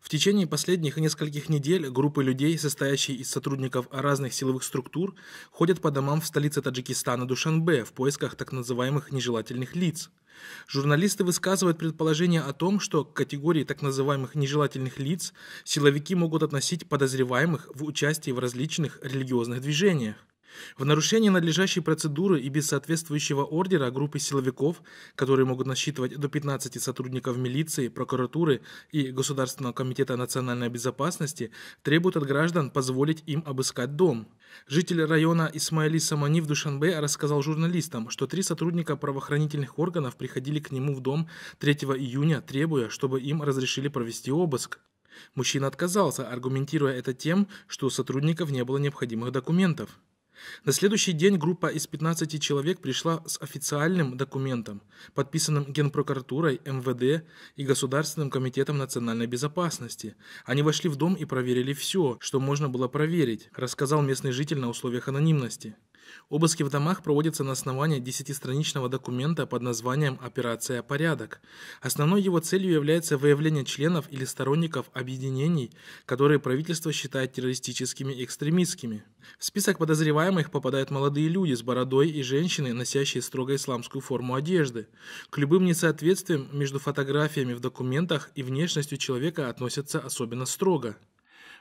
В течение последних нескольких недель группы людей, состоящие из сотрудников разных силовых структур, ходят по домам в столице Таджикистана Душанбе в поисках так называемых нежелательных лиц. Журналисты высказывают предположение о том, что к категории так называемых нежелательных лиц силовики могут относить подозреваемых в участии в различных религиозных движениях. В нарушение надлежащей процедуры и без соответствующего ордера группы силовиков, которые могут насчитывать до 15 сотрудников милиции, прокуратуры и Государственного комитета национальной безопасности, требуют от граждан позволить им обыскать дом. Житель района Исмаили Самани в Душанбе рассказал журналистам, что три сотрудника правоохранительных органов приходили к нему в дом 3 июня, требуя, чтобы им разрешили провести обыск. Мужчина отказался, аргументируя это тем, что у сотрудников не было необходимых документов. На следующий день группа из 15 человек пришла с официальным документом, подписанным Генпрокуратурой, МВД и Государственным комитетом национальной безопасности. Они вошли в дом и проверили все, что можно было проверить, рассказал местный житель на условиях анонимности. Обыски в домах проводятся на основании десятистраничного документа под названием «Операция «Порядок». Основной его целью является выявление членов или сторонников объединений, которые правительство считает террористическими и экстремистскими. В список подозреваемых попадают молодые люди с бородой и женщины, носящие строго исламскую форму одежды. К любым несоответствиям между фотографиями в документах и внешностью человека относятся особенно строго.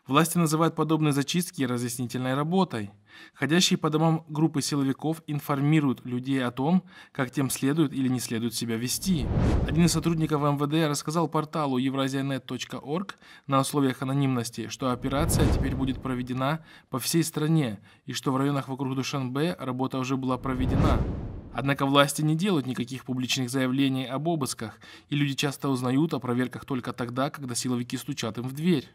Власти называют подобные зачистки разъяснительной работой. Ходящие по домам группы силовиков информируют людей о том, как тем следует или не следует себя вести. Один из сотрудников МВД рассказал порталу eurasianet.org на условиях анонимности, что операция теперь будет проведена по всей стране и что в районах вокруг Душанбе работа уже была проведена. Однако власти не делают никаких публичных заявлений об обысках, и люди часто узнают о проверках только тогда, когда силовики стучат им в дверь.